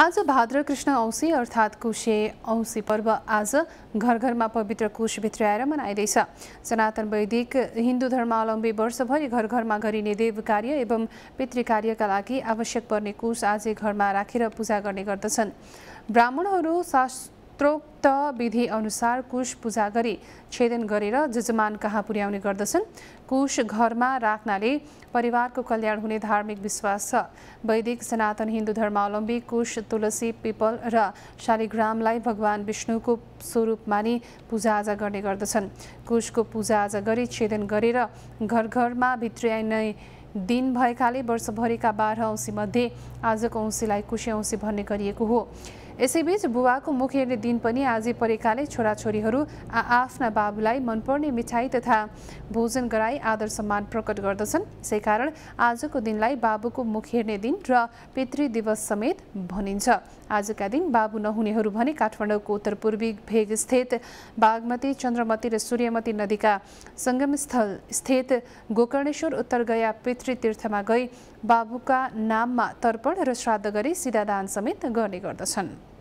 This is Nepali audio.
आज भाद्र कृष्ण औँसी अर्थात् कुशे औँसी पर्व आज घर घरमा पवित्र कुश भित्राएर मनाइँदैछ सनातन वैदिक हिन्दू धर्मावलम्बी वर्षभरि घर घरमा गरिने देव कार्य एवं पितृ कार्यका लागि आवश्यक पर्ने कुश आज घरमा राखेर पूजा गर्ने गर्दछन् ब्राह्मणहरू शास्त्रो उक्त विधि अनुसार कुश पूजा गरी छेदन गरेर जजमान कहाँ पुर्याउने गर्दछन् कुश घरमा राख्नाले परिवारको कल्याण हुने धार्मिक विश्वास छ वैदिक सनातन हिन्दू धर्मावलम्बी कुश तुलसी पिपल र शालिग्रामलाई भगवान विष्णुको स्वरूप मानि पूजाआजा गर्ने गर्दछन् कुशको पूजाआजा गरी छेदन गरेर घर घरमा नै दिन भएकाले वर्षभरिका बाह्र मध्ये आजको औँसीलाई कुशे औँसी भन्ने गरिएको हो यसैबीच बुवाको मुख हेर्ने दिन पनि आजी परेकाले छोराछोरीहरू आफ्ना बाबुलाई मनपर्ने मिठाई तथा भोजन गराई आदर सम्मान प्रकट गर्दछन् यसैकारण आजको दिनलाई बाबुको मुख हेर्ने दिन र पितृ दिवस समेत भनिन्छ आजका दिन बाबु नहुनेहरू भने काठमाडौँको उत्तर पूर्वी भेगस्थित बागमती चन्द्रमती र सूर्यमती नदीका सङ्गमस्थल स्थित गोकर्णेश्वर उत्तर गया पितृतीर्थमा गई बाबुका नाममा तर्पण र श्राद्ध गरी सिधादान समेत गर्ने गर्दछन्